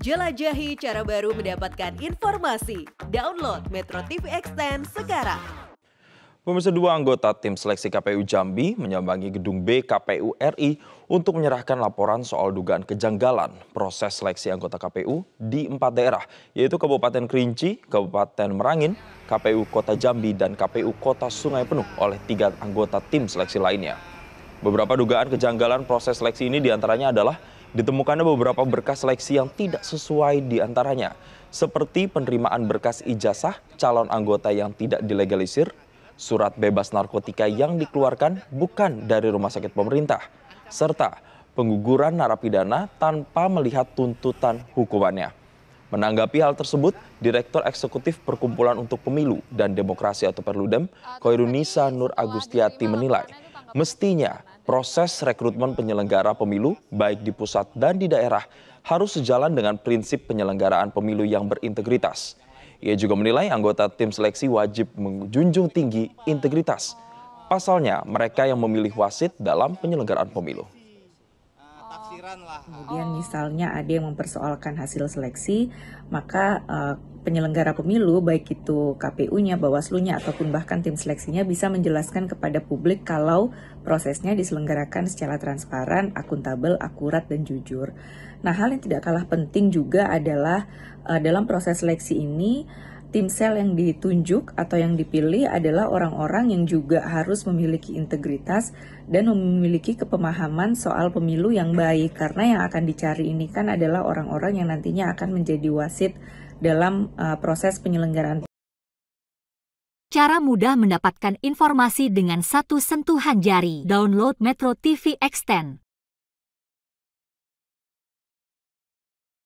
Jelajahi cara baru mendapatkan informasi. Download Metro TV Extend sekarang. Pemirsa dua anggota tim seleksi KPU Jambi menyambangi gedung B KPU RI untuk menyerahkan laporan soal dugaan kejanggalan proses seleksi anggota KPU di empat daerah, yaitu Kabupaten Kerinci, Kabupaten Merangin, KPU Kota Jambi, dan KPU Kota Sungai Penuh oleh tiga anggota tim seleksi lainnya. Beberapa dugaan kejanggalan proses seleksi ini diantaranya adalah Ditemukannya beberapa berkas seleksi yang tidak sesuai diantaranya seperti penerimaan berkas ijazah calon anggota yang tidak dilegalisir, surat bebas narkotika yang dikeluarkan bukan dari rumah sakit pemerintah, serta pengguguran narapidana tanpa melihat tuntutan hukumannya. Menanggapi hal tersebut, Direktur Eksekutif Perkumpulan untuk Pemilu dan Demokrasi atau Perludem, Koirunisa Nur Agustiati menilai, mestinya proses rekrutmen penyelenggara pemilu baik di pusat dan di daerah harus sejalan dengan prinsip penyelenggaraan pemilu yang berintegritas. Ia juga menilai anggota tim seleksi wajib menjunjung tinggi integritas. Pasalnya, mereka yang memilih wasit dalam penyelenggaraan pemilu. Kemudian misalnya ada yang mempersoalkan hasil seleksi, maka uh, penyelenggara pemilu, baik itu KPU-nya, Bawaslu-nya, ataupun bahkan tim seleksinya bisa menjelaskan kepada publik kalau prosesnya diselenggarakan secara transparan, akuntabel, akurat, dan jujur. Nah, hal yang tidak kalah penting juga adalah uh, dalam proses seleksi ini, tim sel yang ditunjuk atau yang dipilih adalah orang-orang yang juga harus memiliki integritas dan memiliki kepemahaman soal pemilu yang baik karena yang akan dicari ini kan adalah orang-orang yang nantinya akan menjadi wasit dalam uh, proses penyelenggaraan. Cara mudah mendapatkan informasi dengan satu sentuhan jari. Download Metro TV Extend.